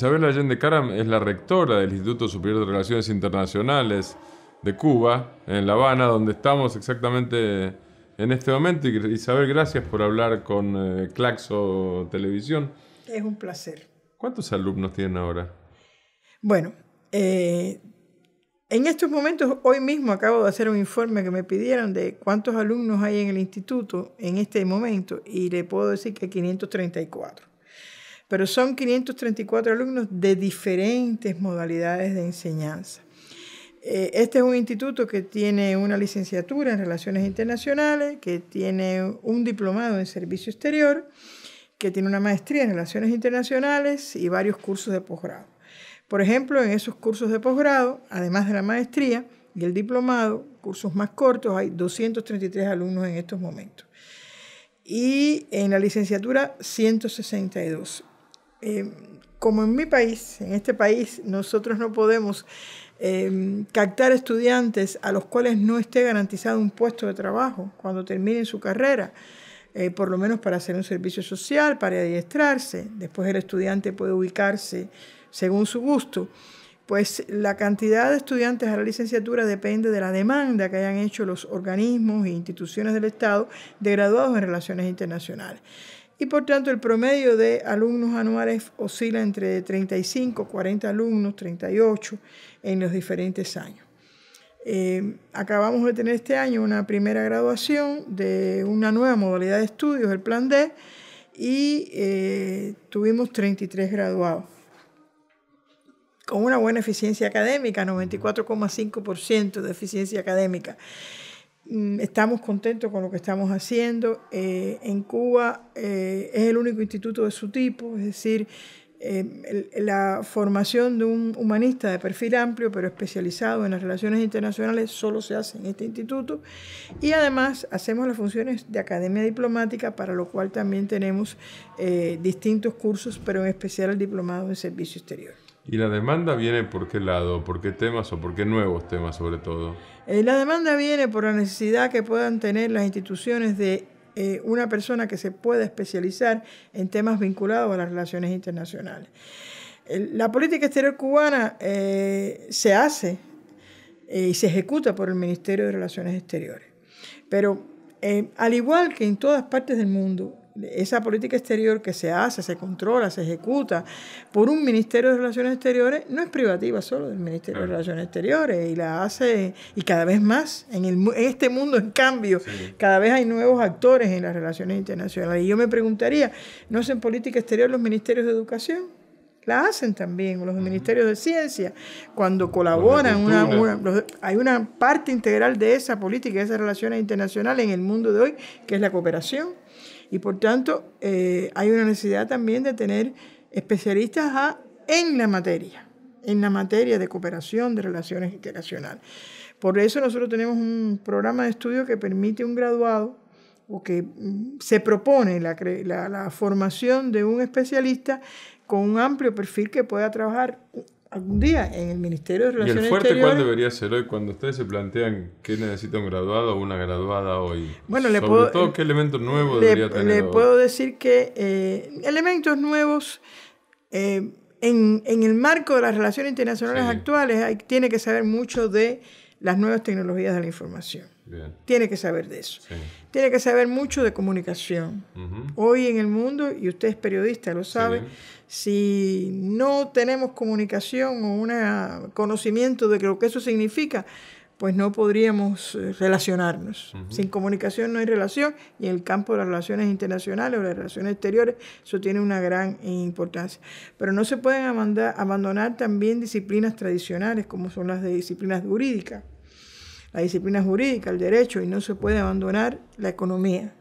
Isabel Allende Caram es la rectora del Instituto Superior de Relaciones Internacionales de Cuba, en La Habana, donde estamos exactamente en este momento. Isabel, gracias por hablar con eh, Claxo Televisión. Es un placer. ¿Cuántos alumnos tienen ahora? Bueno, eh, en estos momentos, hoy mismo acabo de hacer un informe que me pidieron de cuántos alumnos hay en el instituto en este momento y le puedo decir que 534 pero son 534 alumnos de diferentes modalidades de enseñanza. Eh, este es un instituto que tiene una licenciatura en Relaciones Internacionales, que tiene un diplomado en Servicio Exterior, que tiene una maestría en Relaciones Internacionales y varios cursos de posgrado. Por ejemplo, en esos cursos de posgrado, además de la maestría y el diplomado, cursos más cortos, hay 233 alumnos en estos momentos. Y en la licenciatura, 162. Em, como en mi país, en este país, nosotros no podemos em, captar estudiantes a los cuales no esté garantizado un puesto de trabajo cuando terminen su carrera. Eh, por lo menos para hacer un servicio social, para adiestrarse. Después el estudiante puede ubicarse según su gusto. Pues la cantidad de estudiantes a la licenciatura depende de la demanda que hayan hecho los organismos e instituciones del Estado de graduados en relaciones internacionales y por tanto el promedio de alumnos anuales oscila entre 35, 40 alumnos, 38 en los diferentes años. Eh, acabamos de tener este año una primera graduación de una nueva modalidad de estudios, el Plan D, y eh, tuvimos 33 graduados con una buena eficiencia académica, 94,5% de eficiencia académica. Mm, estamos contentos con lo que estamos haciendo. Eh, en Cuba eh, es el único instituto de su tipo, es decir, em, la formación de un humanista de perfil amplio, pero especializado en las relaciones internacionales, solo se hace en este instituto. Y además hacemos las funciones de academia diplomática, para lo cual también tenemos eh, distintos cursos, pero en especial el diplomado de servicio exterior. ¿Y la demanda viene por qué lado? ¿Por qué temas o por qué nuevos temas sobre todo? Eh, la demanda viene por la necesidad que puedan tener las instituciones de eh, una persona que se pueda especializar en temas vinculados a las relaciones internacionales. La política exterior cubana eh, se hace y se ejecuta por el Ministerio de Relaciones Exteriores. Pero al igual que en todas partes del mundo, esa política exterior que se hace, se controla, se ejecuta por un Ministerio de Relaciones Exteriores, no es privativa solo del Ministerio de Relaciones Exteriores y la hace, y cada vez más, en, el, este mundo en cambio, cada vez hay nuevos actores en las relaciones internacionales. Y yo me preguntaría, ¿no hacen política exterior los ministerios de educación? La hacen también los ministerios de ciencia, cuando colaboran, hay una parte integral de esa política, de esas relaciones internacionales en el mundo de hoy, que es la cooperación y por tanto, eh, hay una necesidad también de tener especialistas en la materia, en la materia de cooperación, de relaciones internacionales. Por eso nosotros tenemos un programa de estudio que permite un graduado o que mm, se propone la formación de un especialista con un amplio perfil que pueda trabajar algún día en el Ministerio de Relaciones ¿Y el fuerte cuál debería ser hoy cuando ustedes se plantean qué necesita un graduado o una graduada hoy? Bueno, Sobre le puedo, todo, ¿qué elementos nuevos debería tener? Le puedo decir que eh, elementos nuevos eh, en, el marco de las relaciones internacionales actuales tiene que saber mucho de las nuevas tecnologías de la información. Tiene que saber de eso. Tiene que saber mucho de comunicación. Hoy en el mundo, y usted es periodista, lo sabe, si no tenemos comunicación o un conocimiento de lo que eso significa, pues no podríamos eh, relacionarnos. Sin comunicación no hay relación y en el campo de las relaciones internacionales o las relaciones exteriores eso tiene una gran importancia. Pero no se pueden abandonar también disciplinas tradicionales como son las de disciplinas jurídicas, la disciplina jurídica, el derecho y no se puede abandonar la economía.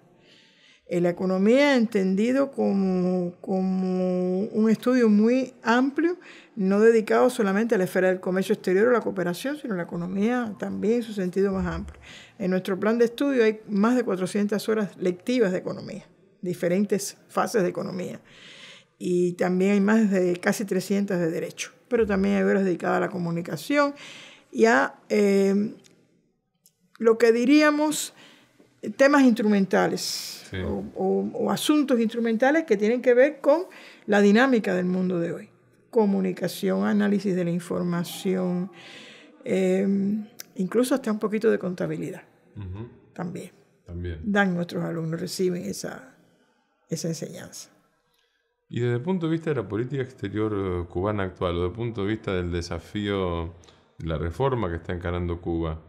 La economía entendido como, como un estudio muy amplio, no dedicado solamente a la esfera del comercio exterior o la cooperación, sino la economía también en su sentido más amplio. En nuestro plan de estudio hay más de 400 horas lectivas de economía, diferentes fases de economía. Y también hay más de casi 300 de derecho, pero también hay horas dedicadas a la comunicación y a eh, lo que diríamos temas instrumentales o, asuntos instrumentales que tienen que ver con la dinámica del mundo de hoy. Comunicación, análisis de la información, em, incluso hasta un poquito de contabilidad también. también. Dan nuestros alumnos, reciben esa, esa enseñanza. Y desde el punto de vista de la política exterior eh, cubana actual, o desde el punto de vista del desafío, la reforma que está encarando Cuba,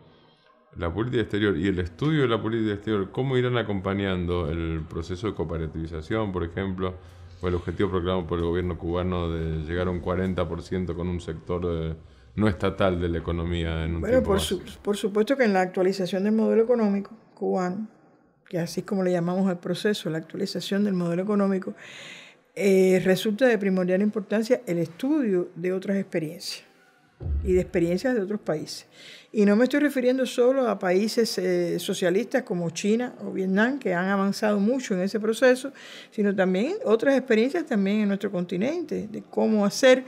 la política exterior y el estudio de la política exterior, ¿cómo irán acompañando el proceso de cooperativización, por ejemplo, o el objetivo proclamado por el gobierno cubano de llegar a un 40% con un sector eh, no estatal de la economía? En un bueno, por, supuesto que en la actualización del modelo económico cubano, que así es como le llamamos al proceso, la actualización del modelo económico, eh, resulta de primordial importancia el estudio de otras experiencias y de experiencias de otros países. Y no me estoy refiriendo solo a países eh, socialistas como China o Vietnam, que han avanzado mucho en ese proceso, sino también otras experiencias también en nuestro continente, de cómo hacer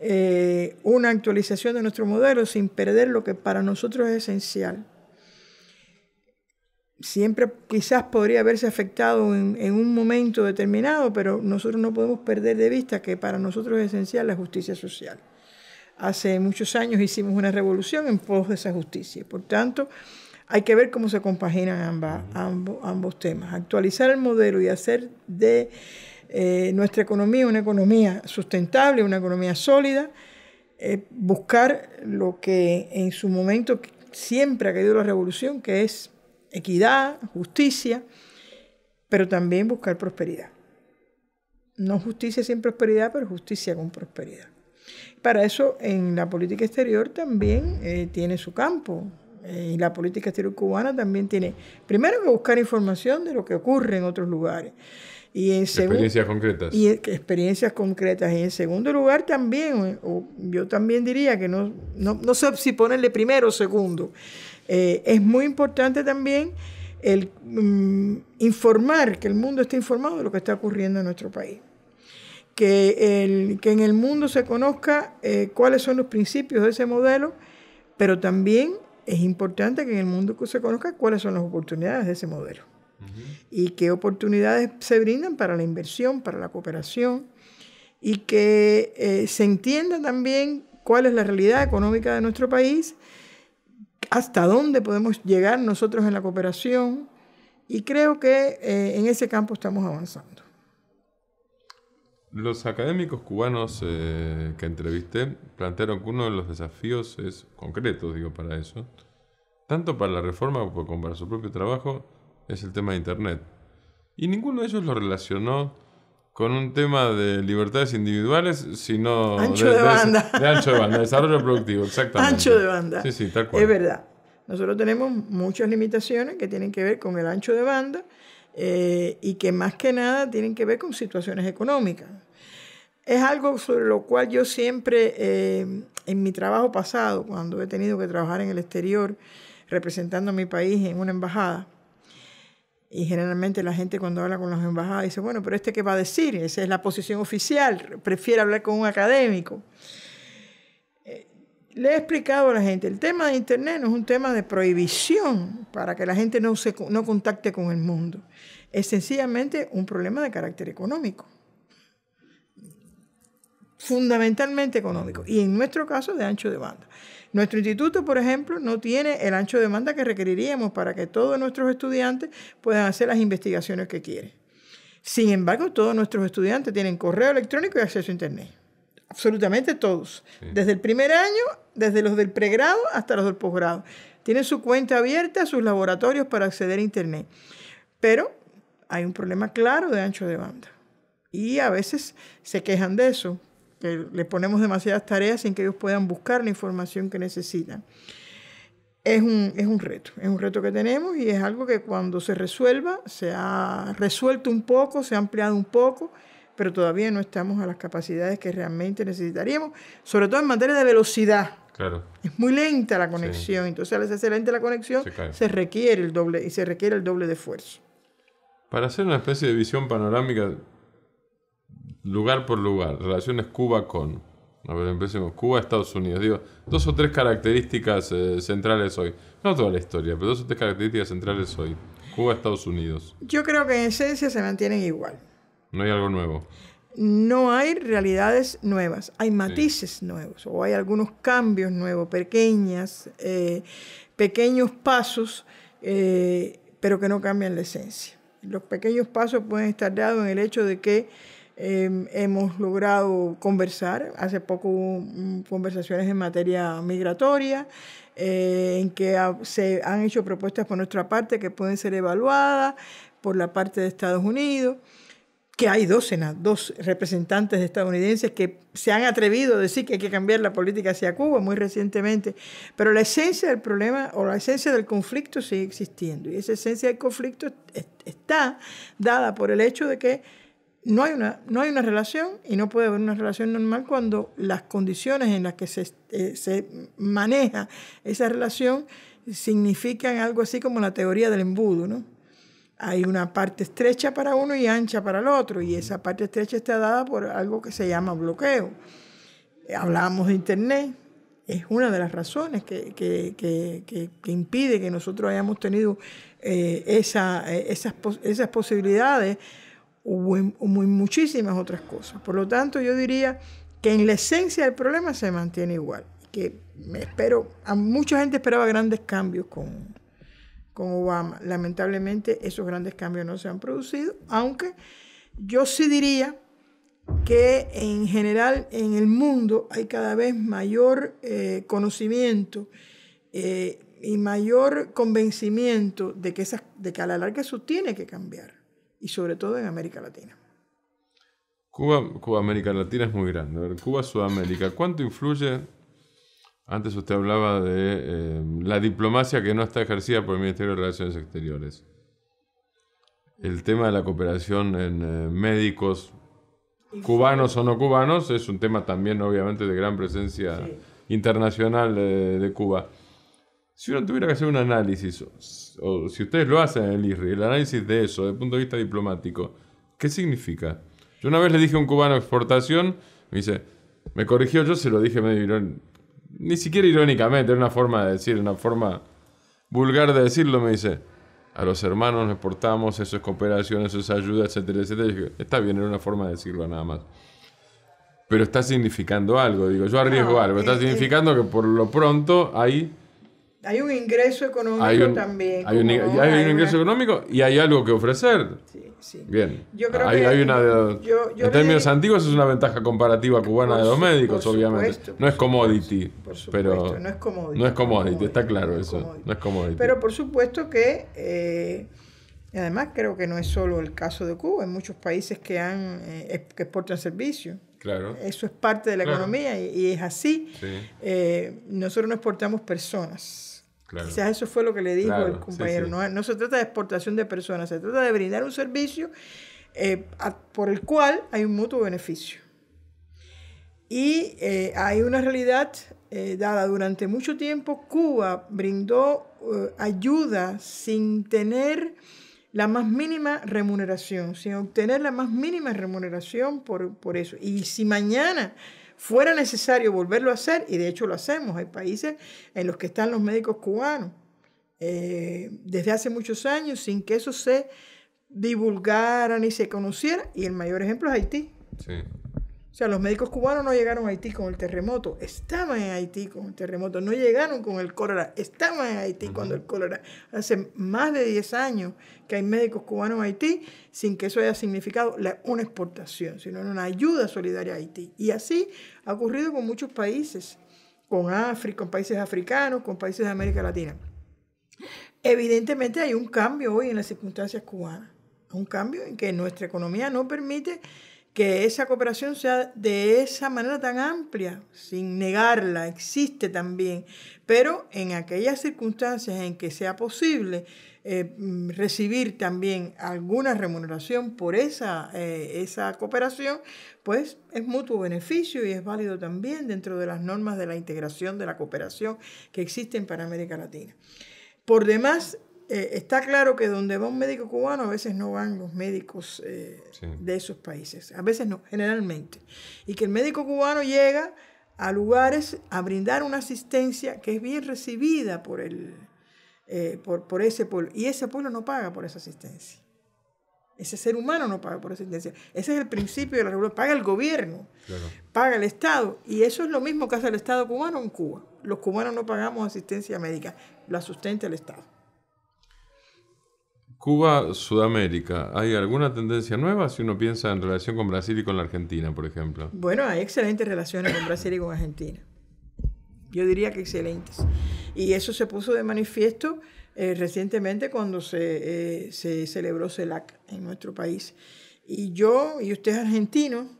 eh, una actualización de nuestro modelo sin perder lo que para nosotros es esencial. Siempre quizás podría haberse afectado en un momento determinado, pero nosotros no podemos perder de vista que para nosotros es esencial la justicia social hace muchos años hicimos una revolución en pos de esa justicia. Por tanto, hay que ver cómo se compaginan ambos, temas. Actualizar el modelo y hacer de eh, nuestra economía una economía sustentable, una economía sólida, eh, buscar lo que en su momento siempre ha querido la revolución, que es equidad, justicia, pero también buscar prosperidad. No justicia sin prosperidad, pero justicia con prosperidad. Para eso, en la política exterior también eh, tiene su campo. Eh, y la política exterior cubana también tiene, primero que buscar información de lo que ocurre en otros lugares. Y en experiencias concretas. Y experiencias concretas. Y en segundo lugar, también, eh, yo también diría que no, no, sé si ponerle primero o segundo, es muy importante también el mm, informar, que el mundo esté informado de lo que está ocurriendo en nuestro país que, que en el mundo se conozca eh, cuáles son los principios de ese modelo, pero también es importante que en el mundo se conozca cuáles son las oportunidades de ese modelo y qué oportunidades se brindan para la inversión, para la cooperación y que eh, se entienda también cuál es la realidad económica de nuestro país, hasta dónde podemos llegar nosotros en la cooperación y creo que eh, en ese campo estamos avanzando. Los académicos cubanos eh, que entrevisté plantearon que uno de los desafíos es concreto, digo, para eso, tanto para la reforma como para su propio trabajo, es el tema de Internet. Y ninguno de ellos lo relacionó con un tema de libertades individuales, sino ancho de, banda. De, ancho de banda, desarrollo productivo, exactamente. Ancho de banda. Sí, sí, tal cual. Es verdad. Nosotros tenemos muchas limitaciones que tienen que ver con el ancho de banda eh, y que más que nada tienen que ver con situaciones económicas es algo sobre lo cual yo siempre, eh, en mi trabajo pasado, cuando he tenido que trabajar en el exterior, representando a mi país en una embajada, y generalmente la gente cuando habla con las embajadas dice, bueno, pero este qué va a decir, esa es la posición oficial, prefiere hablar con un académico. Eh, le he explicado a la gente, el tema de Internet no es un tema de prohibición para que la gente no, se, no contacte con el mundo. Es sencillamente un problema de carácter económico fundamentalmente económico y en nuestro caso de ancho de banda. Nuestro instituto, por ejemplo, no tiene el ancho de banda que requeriríamos para que todos nuestros estudiantes puedan hacer las investigaciones que quieren. Sin embargo, todos nuestros estudiantes tienen correo electrónico y acceso a Internet. Absolutamente todos. Desde el primer año, desde los del pregrado hasta los del posgrado. Tienen su cuenta abierta, sus laboratorios para acceder a Internet. Pero hay un problema claro de ancho de banda. Y a veces se quejan de eso, que le ponemos demasiadas tareas sin que ellos puedan buscar la información que necesitan. Es un, es un reto, es un reto que tenemos y es algo que cuando se resuelva, se ha resuelto un poco, se ha ampliado un poco, pero todavía no estamos a las capacidades que realmente necesitaríamos, sobre todo en materia de velocidad. Claro. Es muy lenta la conexión, entonces al ser lenta la conexión se requiere el doble y se requiere el doble de esfuerzo. Para hacer una especie de visión panorámica, lugar por lugar, relaciones Cuba con. A ver, empecemos. Cuba, Estados Unidos. Digo, dos o tres características eh, centrales hoy. No toda la historia, pero dos o tres características centrales hoy. Cuba, Estados Unidos. Yo creo que en esencia se mantienen igual. No hay algo nuevo. No hay realidades nuevas, hay matices nuevos o hay algunos cambios nuevos, pequeñas, eh, pequeños pasos, eh, pero que no cambian la esencia. Los pequeños pasos pueden estar dados en el hecho de que Em, hemos logrado conversar. Hace poco conversaciones en materia migratoria, eh, en que se han hecho propuestas por nuestra parte que pueden ser evaluadas por la parte de Estados Unidos que hay dos, dos representantes estadounidenses que se han atrevido a decir que hay que cambiar la política hacia Cuba muy recientemente, pero la esencia del problema o la esencia del conflicto sigue existiendo y esa esencia del conflicto está dada por el hecho de que no hay, una, no hay una relación y no puede haber una relación normal cuando las condiciones en las que eh, se, maneja esa relación significan algo así como la teoría del embudo, ¿no? Hay una parte estrecha para uno y ancha para el otro, y esa parte estrecha está dada por algo que se llama bloqueo. Hablábamos de Internet, es una de las razones que, impide que nosotros hayamos tenido eh, esa, eh, esas, esas posibilidades o muchísimas otras cosas. Por lo tanto, yo diría que en la esencia del problema se mantiene igual. Que me espero, a mucha gente esperaba grandes cambios con, con Obama. Lamentablemente esos grandes cambios no se han producido, aunque yo sí diría que en general en el mundo hay cada vez mayor eh, conocimiento eh, y mayor convencimiento de que, de que a la larga eso tiene que cambiar y sobre todo en América Latina. Cuba, Cuba, América Latina es muy grande. Cuba, Sudamérica, ¿cuánto influye? Antes usted hablaba de eh, la diplomacia que no está ejercida por el Ministerio de Relaciones Exteriores. El tema de la cooperación en eh, médicos cubanos o no cubanos es un tema también obviamente de gran presencia internacional eh, de Cuba. Si uno tuviera que hacer un análisis, o, si ustedes lo hacen en el IRRI, el análisis de eso, desde el punto de vista diplomático, ¿qué significa? Yo una vez le dije a un cubano exportación, me dice, me corrigió, yo se lo dije medio irónico, ni siquiera irónicamente, era una forma de decir, una forma vulgar de decirlo, me dice, a los hermanos exportamos, eso es cooperación, eso es ayuda, etcétera, etcétera. está bien, era una forma de decirlo nada más. Pero está significando algo, digo, yo arriesgo algo, está significando que por lo pronto hay hay un ingreso económico también. Hay un, ingreso económico y hay algo que ofrecer. Sí, sí. Bien. una en términos antiguos es una ventaja comparativa cubana de los médicos, obviamente. no es commodity. pero no es commodity. No es commodity, está claro eso. No es commodity. Pero por supuesto que, eh, además creo que no es solo el caso de Cuba, hay muchos países que, han, eh, que exportan servicios. Claro. Eso es parte de la economía y, es así. Eh, nosotros no exportamos personas Quizás eso fue lo que le dijo el compañero. No, se trata de exportación de personas, se trata de brindar un servicio eh, por el cual hay un mutuo beneficio. Y eh, hay una realidad eh, dada durante mucho tiempo, Cuba brindó ayuda sin tener la más mínima remuneración, sin obtener la más mínima remuneración por, por eso. Y si mañana fuera necesario volverlo a hacer, y de hecho lo hacemos, hay países en los que están los médicos cubanos eh, desde hace muchos años sin que eso se divulgara ni se conociera, y el mayor ejemplo es Haití. Sí. O sea, los médicos cubanos no llegaron a Haití con el terremoto, estaban en Haití con el terremoto, no llegaron con el cólera, estaban en Haití cuando el cólera. Hace más de 10 años que hay médicos cubanos en Haití sin que eso haya significado una exportación, sino una ayuda solidaria a Haití. Y así ha ocurrido con muchos países, con África, con países africanos, con países de América Latina. Evidentemente hay un cambio hoy en las circunstancias cubanas, un cambio en que nuestra economía no permite que esa cooperación sea de esa manera tan amplia, sin negarla, existe también, pero en aquellas circunstancias en que sea posible eh, mm, recibir también alguna remuneración por esa, eh, esa cooperación, pues es mutuo beneficio y es válido también dentro de las normas de la integración de la cooperación que existen para América Latina. Por demás, eh, está claro que donde va un médico cubano a veces no van los médicos eh, de esos países, a veces no, generalmente. Y que el médico cubano llega a lugares a brindar una asistencia que es bien recibida por, el, eh, por, ese pueblo. Y ese pueblo no paga por esa asistencia. Ese ser humano no paga por esa asistencia. Ese es el principio de la revolución. Paga el gobierno, paga el Estado. Y eso es lo mismo que hace el Estado cubano en Cuba. Los cubanos no pagamos asistencia médica, la sustenta el Estado. Cuba, Sudamérica, ¿hay alguna tendencia nueva si uno piensa en relación con Brasil y con la Argentina, por ejemplo? Bueno, hay excelentes relaciones con Brasil y con Argentina. Yo diría que excelentes. Y eso se puso de manifiesto eh, recientemente cuando se, eh, se, celebró CELAC en nuestro país. Y yo, y usted es argentino,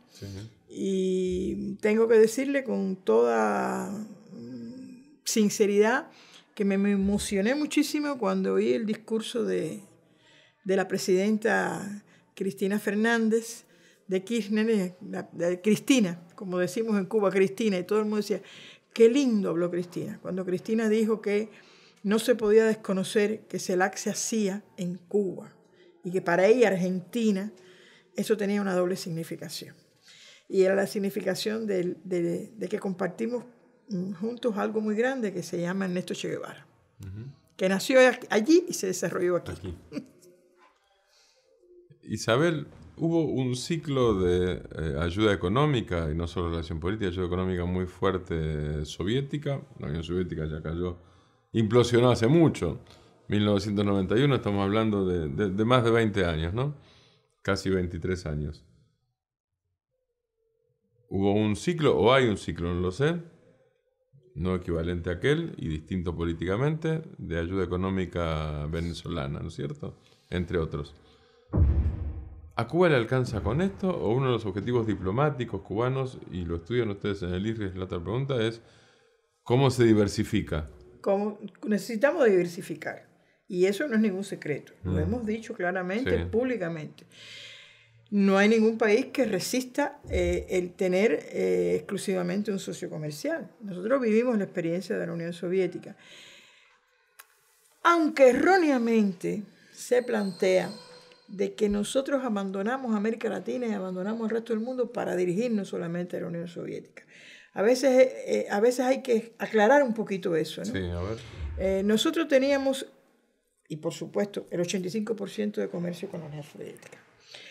y tengo que decirle con toda mm, sinceridad que me emocioné muchísimo cuando oí el discurso de, de la presidenta Cristina Fernández, de Kirchner, eh, de Cristina, como decimos en Cuba, Cristina, y todo el mundo decía, qué lindo habló Cristina, cuando Cristina dijo que no se podía desconocer que CELAC se hacía en Cuba y que para ella, Argentina, eso tenía una doble significación. Y era la significación de, que compartimos mm, juntos algo muy grande que se llama Ernesto Che Guevara, que nació allí y se desarrolló aquí. aquí. Isabel, hubo un ciclo de eh, ayuda económica, y no solo relación política, ayuda económica muy fuerte eh, soviética. La Unión Soviética ya cayó, implosionó hace mucho. 1991, estamos hablando de, de más de 20 años, ¿no? Casi 23 años. Hubo un ciclo, o hay un ciclo, no lo sé, no equivalente a aquel y distinto políticamente, de ayuda económica venezolana, ¿no es cierto? Entre otros. ¿A Cuba le alcanza con esto? ¿O uno de los objetivos diplomáticos cubanos, y lo estudian ustedes en el es la otra pregunta es, ¿cómo se diversifica? Necesitamos diversificar. Y eso no es ningún secreto. Lo mm. hemos dicho claramente, públicamente. No hay ningún país que resista eh, el tener eh, exclusivamente un socio comercial. Nosotros vivimos la experiencia de la Unión Soviética. Aunque erróneamente se plantea de que nosotros abandonamos América Latina y abandonamos el resto del mundo para dirigirnos solamente a la Unión Soviética. A veces, eh, eh, a veces hay que aclarar un poquito eso. ¿no? Sí, a ver. Eh, nosotros teníamos, y por supuesto, el 85% de comercio con la Unión Soviética.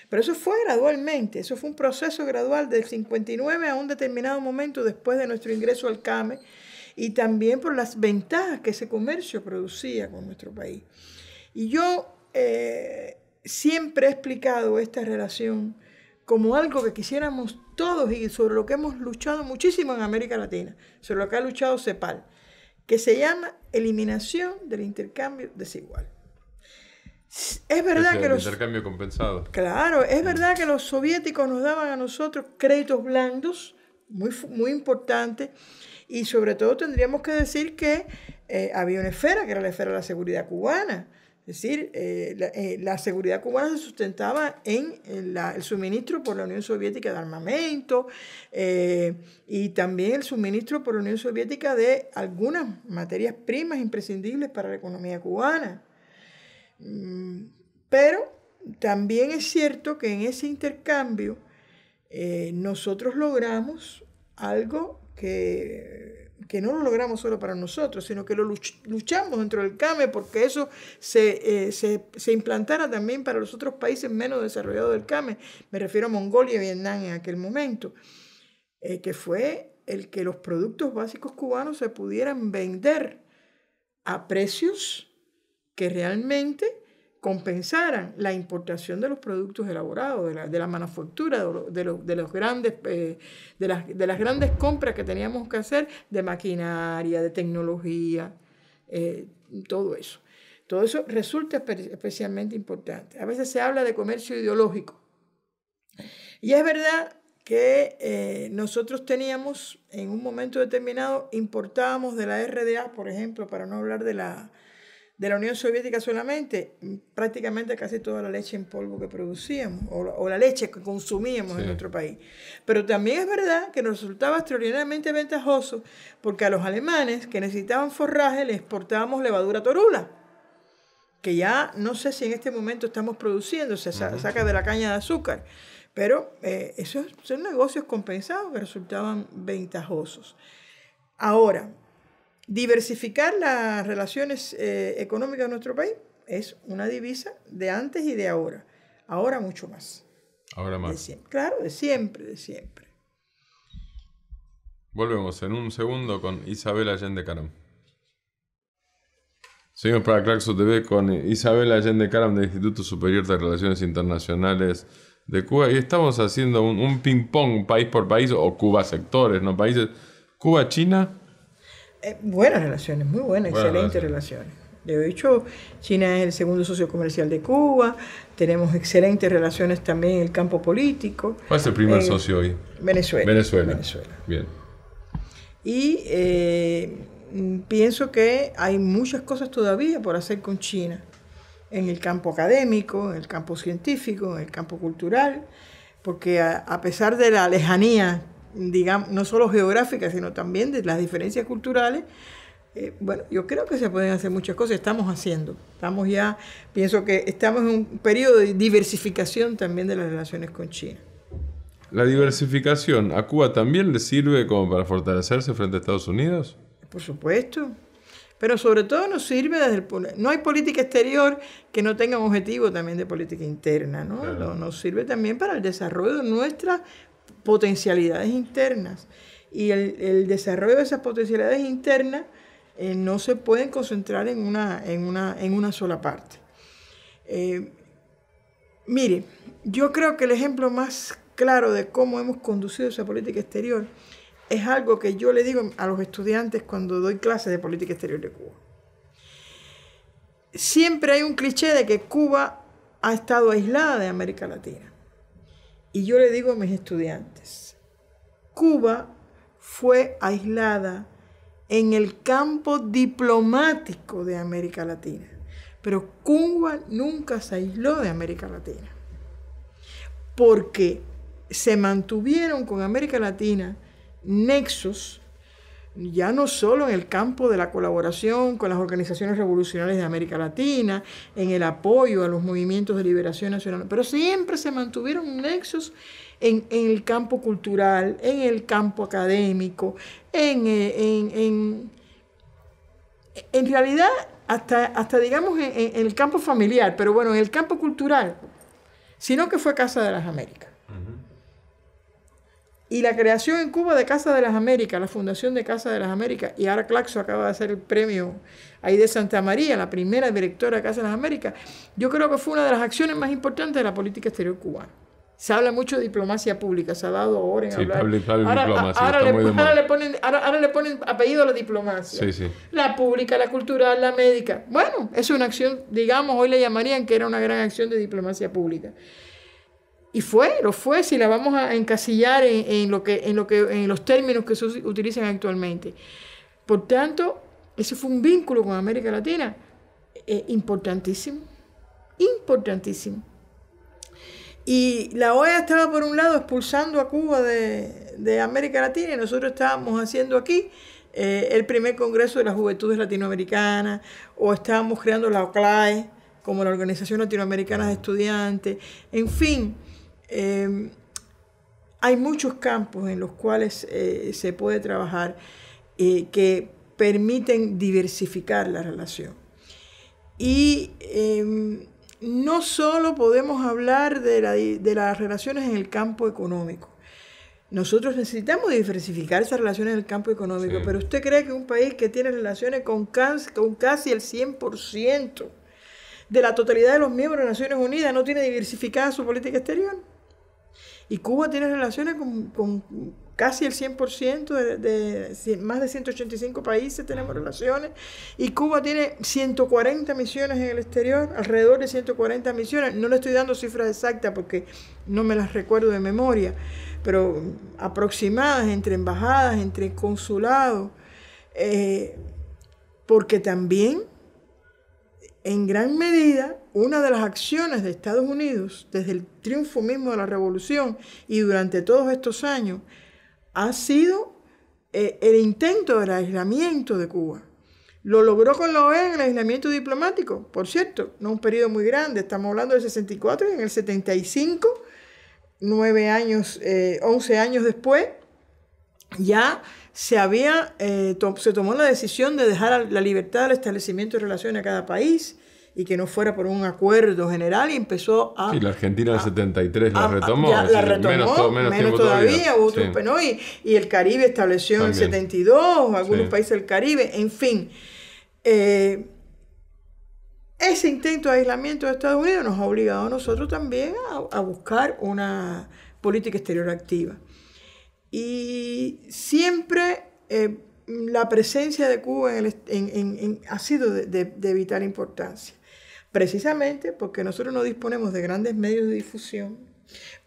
Pero eso fue gradualmente, eso fue un proceso gradual del 59 a un determinado momento después de nuestro ingreso al CAME y también por las ventajas que ese comercio producía con nuestro país. Y yo siempre he explicado esta relación como algo que quisiéramos todos y sobre lo que hemos luchado muchísimo en América Latina, sobre lo que ha luchado CEPAL, que se llama eliminación del intercambio desigual. Es verdad que los intercambio compensado. Claro, es mm. verdad que los soviéticos nos daban a nosotros créditos blandos, muy muy importantes, y sobre todo tendríamos que decir que eh, había una esfera que era la esfera de la seguridad cubana es decir, eh, eh, la, seguridad cubana se sustentaba en, el suministro por la Unión Soviética de armamento eh, y también el suministro por la Unión Soviética de algunas materias primas imprescindibles para la economía cubana. Mm, pero también es cierto que en ese intercambio nosotros logramos algo que que no lo logramos solo para nosotros, sino que lo luchamos dentro del CAME porque eso eh, se, implantara también para los otros países menos desarrollados del CAME. Me refiero a Mongolia y Vietnam en aquel momento, eh, que fue el que los productos básicos cubanos se pudieran vender a precios que realmente compensaran la importación de los productos elaborados, de la, manufactura, de, los grandes, eh, de, las, grandes compras que teníamos que hacer de maquinaria, de tecnología, eh, todo eso. Todo eso resulta especialmente importante. A veces se habla de comercio ideológico. Y es verdad que eh, nosotros teníamos en un momento determinado, importábamos de la RDA, por ejemplo, para no hablar de la, de la Unión Soviética solamente, mm, prácticamente casi toda la leche en polvo que producíamos o, la leche que consumíamos en nuestro país. Pero también es verdad que nos resultaba extraordinariamente ventajoso porque a los alemanes que necesitaban forraje les exportábamos levadura torula, que ya no sé si en este momento estamos produciendo, se saca de la caña de azúcar. Pero eh, esos son negocios compensados que resultaban ventajosos. Ahora, Diversificar las relaciones eh, económicas de nuestro país es una divisa de antes y de ahora. Ahora mucho más. Ahora más. Claro, de siempre, de siempre. Volvemos en un segundo con Isabel Allende Caram. Seguimos para Claxo TV con Isabel Allende Caram del Instituto Superior de Relaciones Internacionales de Cuba y estamos haciendo un, un ping-pong país por país o Cuba sectores, no países. Cuba-China eh, buenas relaciones, muy buenas, excelentes relaciones. De hecho, China es el segundo socio comercial de Cuba, tenemos excelentes relaciones también en el campo político. ¿Cuál es el primer eh, socio hoy? Venezuela. Venezuela. Bien. Y eh, pienso que hay muchas cosas todavía por hacer con China, en el campo académico, en el campo científico, en el campo cultural, porque a pesar de la lejanía digamos, no solo geográficas, sino también de las diferencias culturales, eh, bueno, yo creo que se pueden hacer muchas cosas, estamos haciendo, estamos ya, pienso que estamos en un periodo de diversificación también de las relaciones con China. ¿La diversificación a Cuba también le sirve como para fortalecerse frente a Estados Unidos? Por supuesto, pero sobre todo nos sirve desde el, no hay política exterior que no tenga un objetivo también de política interna, ¿no? Nos sirve también para el desarrollo de nuestras potencialidades internas. Y el, desarrollo de esas potencialidades internas eh, no se pueden concentrar en una, en una, en una sola parte. Eh, mire, yo creo que el ejemplo más claro de cómo hemos conducido esa política exterior es algo que yo le digo a los estudiantes cuando doy clases de política exterior de Cuba. Siempre hay un cliché de que Cuba ha estado aislada de América Latina. Y yo le digo a mis estudiantes, Cuba fue aislada en el campo diplomático de América Latina, pero Cuba nunca se aisló de América Latina, porque se mantuvieron con América Latina nexos ya no solo en el campo de la colaboración con las organizaciones revolucionarias de América Latina, en el apoyo a los movimientos de liberación nacional, pero siempre se mantuvieron nexos en, el campo cultural, en el campo académico, en, eh, en, en, en realidad hasta, hasta digamos en el campo familiar, pero bueno, en el campo cultural, sino que fue Casa de las Américas. Y la creación en Cuba de Casa de las Américas, la fundación de Casa de las Américas, y ahora Claxo acaba de hacer el premio ahí de Santa María, la primera directora de Casa de las Américas, yo creo que fue una de las acciones más importantes de la política exterior cubana. Se habla mucho de diplomacia pública, se ha dado ahora en sí, hablar. de diplomacia, ahora, le ponen apellido a la diplomacia. Sí, sí. La pública, la cultural, la médica. Bueno, es una acción, digamos, hoy le llamarían que era una gran acción de diplomacia pública. Y fue, lo fue, si la vamos a encasillar en, lo que, en, lo que, en los términos que se utilizan actualmente. Por tanto, ese fue un vínculo con América Latina eh, importantísimo, importantísimo. Y la OEA estaba, por un lado, expulsando a Cuba de, América Latina y nosotros estábamos haciendo aquí eh, el primer Congreso de las Juventudes Latinoamericanas o estábamos creando la OCLAE como la Organización Latinoamericana de Estudiantes, en fin. Em, hay muchos campos en los cuales eh, se puede trabajar eh, que permiten diversificar la relación. Y em, no solo podemos hablar de, las relaciones en el campo económico. Nosotros necesitamos diversificar esas relaciones en el campo económico, pero ¿usted cree que un país que tiene relaciones con, con casi el 100% de la totalidad de los miembros de Naciones Unidas no tiene diversificada su política exterior? Y Cuba tiene relaciones con, casi el 100%, de, más de 185 países tenemos relaciones, y Cuba tiene 140 misiones en el exterior, alrededor de 140 misiones. No le estoy dando cifras exactas porque no me las recuerdo de memoria, pero aproximadas entre embajadas, entre consulados, eh, porque también en gran medida una de las acciones de Estados Unidos desde el triunfo mismo de la revolución y durante todos estos años ha sido eh, el intento del aislamiento de Cuba. Lo logró con la OEA en el aislamiento diplomático, por cierto, no un periodo muy grande, estamos hablando del 64 y en el 75, nueve años, eh, once años después, ya se había eh, se tomó la decisión de dejar la libertad del establecimiento de relaciones a cada país y que no fuera por un acuerdo general y empezó a... Sí, la Argentina del 73 la retomó. la retomó, menos, todavía, Y, y, el Caribe estableció en el 72, algunos países del Caribe, en fin. Eh, ese intento de aislamiento de Estados Unidos nos ha obligado a nosotros también a buscar una política exterior activa. Y siempre eh, la presencia de Cuba en ha sido de, vital importancia, precisamente porque nosotros no disponemos de grandes medios de difusión,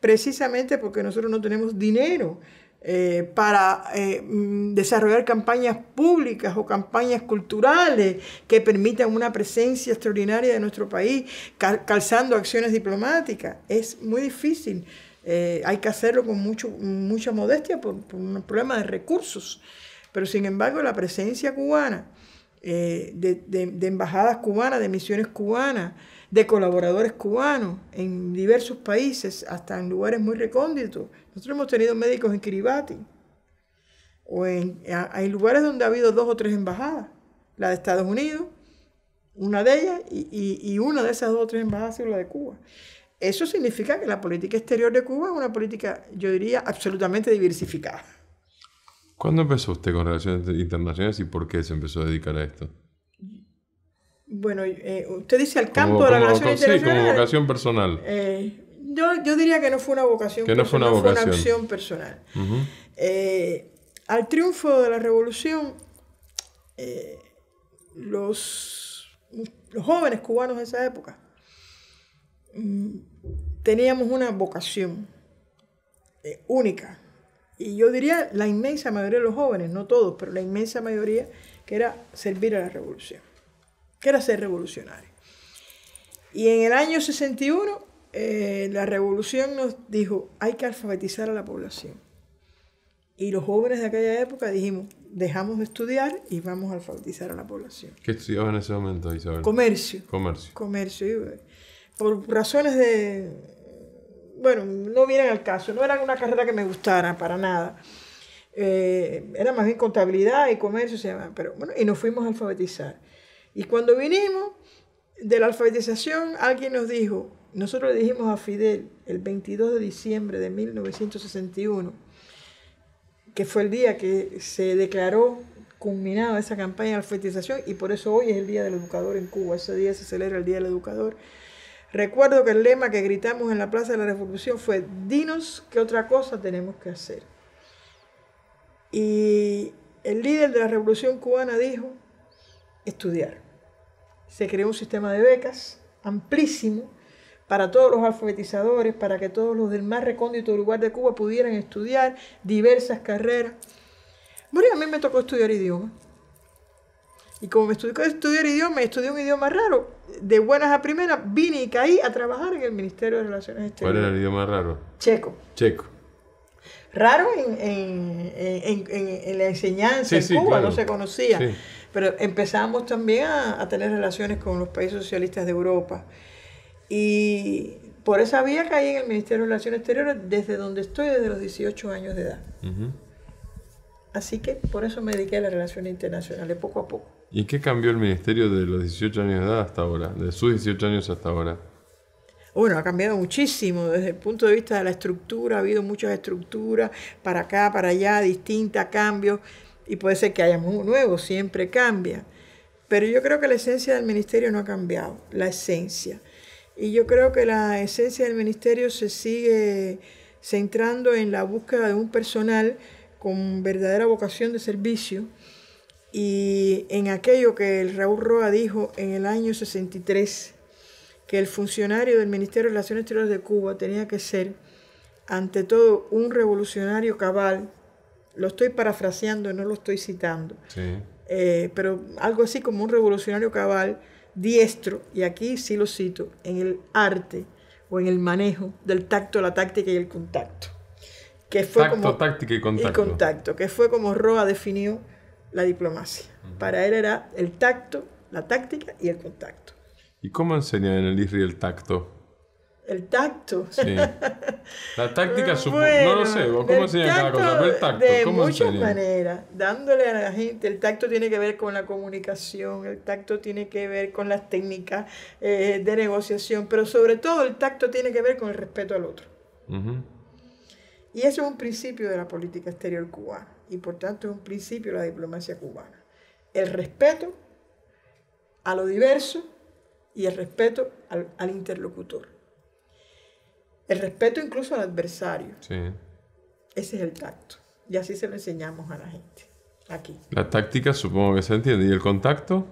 precisamente porque nosotros no tenemos dinero eh, para eh, mm, desarrollar campañas públicas o campañas culturales que permitan una presencia extraordinaria de nuestro país, calzando acciones diplomáticas. Es muy difícil. Eh, hay que hacerlo con mucha modestia por, un problema de recursos. Pero sin embargo, la presencia cubana, eh, de, embajadas cubanas, de misiones cubanas, de colaboradores cubanos en diversos países, hasta en lugares muy recónditos. Nosotros hemos tenido médicos en Kiribati, o en, hay lugares donde ha habido dos o tres embajadas, la de Estados Unidos, una de ellas, y, y una de esas dos o tres embajadas es la de Cuba. Eso significa que la política exterior de Cuba es una política, yo diría, absolutamente diversificada. ¿Cuándo empezó usted con relaciones internacionales y por qué se empezó a dedicar a esto? Bueno, eh, usted dice al campo de las relaciones internacionales. Sí, como vocación personal. Eh, yo, diría que no fue una vocación que no fue una vocación. personal. Eh, al triunfo de la revolución, los, los jóvenes cubanos de esa época Mm, teníamos una vocación eh, única. Y yo diría la inmensa mayoría de los jóvenes, no todos, pero la inmensa mayoría, que era servir a la revolución, que era ser revolucionario. Y en el año 61, eh, la revolución nos dijo, hay que alfabetizar a la población. Y los jóvenes de aquella época dijimos, dejamos de estudiar y vamos a alfabetizar a la población. ¿Qué estudiaban en ese momento, Isabel? Comercio. Comercio. Comercio por razones de, bueno, no vienen al caso, no era una carrera que me gustara para nada. Eh, era más bien contabilidad y comercio, se llama, pero bueno, y nos fuimos a alfabetizar. Y cuando vinimos de la alfabetización, alguien nos dijo, nosotros le dijimos a Fidel el 22 de diciembre de 1961, que fue el día que se declaró culminada esa campaña de alfabetización y por eso hoy es el Día del Educador en Cuba, ese día se celebra el Día del Educador. Recuerdo que el lema que gritamos en la Plaza de la Revolución fue, dinos qué otra cosa tenemos que hacer. Y el líder de la Revolución cubana dijo, estudiar. Se creó un sistema de becas amplísimo para todos los alfabetizadores, para que todos los del más recóndito lugar de Cuba pudieran estudiar diversas carreras. Bueno, a mí me tocó estudiar idiomas. Y como me estudió estudiar idioma estudié un idioma raro, de buenas a primeras vine y caí a trabajar en el Ministerio de Relaciones Exteriores. ¿Cuál era el idioma raro? Checo. Checo. Raro en, la enseñanza en Cuba, no se conocía. Pero empezamos también a, tener relaciones con los países socialistas de Europa. Y por esa vía caí en el Ministerio de Relaciones Exteriores desde donde estoy, desde los 18 años de edad. Así que por eso me dediqué a las relaciones internacionales poco a poco. ¿Y qué cambió el ministerio de los 18 años de edad hasta ahora, de sus 18 años hasta ahora? Bueno, ha cambiado muchísimo desde el punto de vista de la estructura, ha habido muchas estructuras para acá, para allá, distintas, cambios, y puede ser que haya nuevo, siempre cambia. Pero yo creo que la esencia del ministerio no ha cambiado, la esencia. Y yo creo que la esencia del ministerio se sigue centrando en la búsqueda de un personal con verdadera vocación de servicio, y en aquello que el Raúl Roa dijo en el año 63, que el funcionario del Ministerio de Relaciones Exteriores de Cuba tenía que ser, ante todo, un revolucionario cabal. Lo estoy parafraseando, no lo estoy citando. Eh, pero algo así como un revolucionario cabal diestro, y aquí sí lo cito, en el arte o en el manejo del tacto, la táctica y el contacto. Que fue Tacto, táctica y Y contacto, que fue como Roa definió la diplomacia. Para él era el tacto, la táctica y el contacto. ¿Y cómo enseñan en el ISRI el tacto? El tacto. Sí. La táctica, supongo. no lo sé. ¿Cómo enseña cada cosa? el tacto, de muchas maneras. Dándole a la gente. El tacto tiene que ver con la comunicación. El tacto tiene que ver con las técnicas eh, de negociación. Pero sobre todo, el tacto tiene que ver con el respeto al otro. Y eso es un principio de la política exterior cubana y por tanto es un principio de la diplomacia cubana. El respeto a lo diverso y el respeto al, interlocutor. El respeto incluso al adversario. Ese es el tacto. Y así se lo enseñamos a la gente. Aquí. La táctica supongo que se entiende. ¿Y el contacto?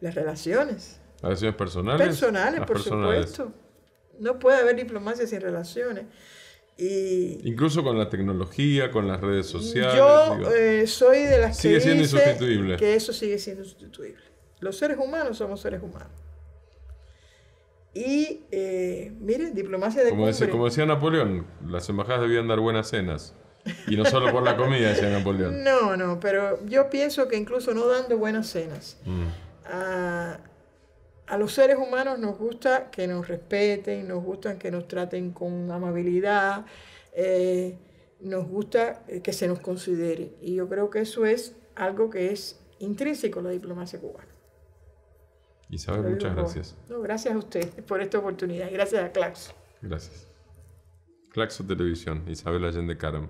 Las relaciones. Las relaciones personales. Personales, por supuesto. No puede haber diplomacia sin relaciones. Incluso con la tecnología, con las redes sociales. Yo eh, soy de las sigue que. insustituible. Que eso sigue siendo insustituible. Los seres humanos somos seres humanos. Y eh, miren, diplomacia de. Como, decía, como decía Napoleón, las embajadas debían dar buenas cenas. Y no solo por la comida, decía Napoleón. No, no, pero yo pienso que incluso no dando buenas cenas. Mm. Ah, a los seres humanos nos gusta que nos respeten, nos gustan que nos traten con amabilidad, eh, nos gusta eh, que se nos considere. Y yo creo que eso es algo que es intrínseco la diplomacia cubana. Isabel, muchas gracias. No, gracias a usted por esta oportunidad. Gracias a Claxo. Gracias. Claxo Televisión, Isabel Allende Caram.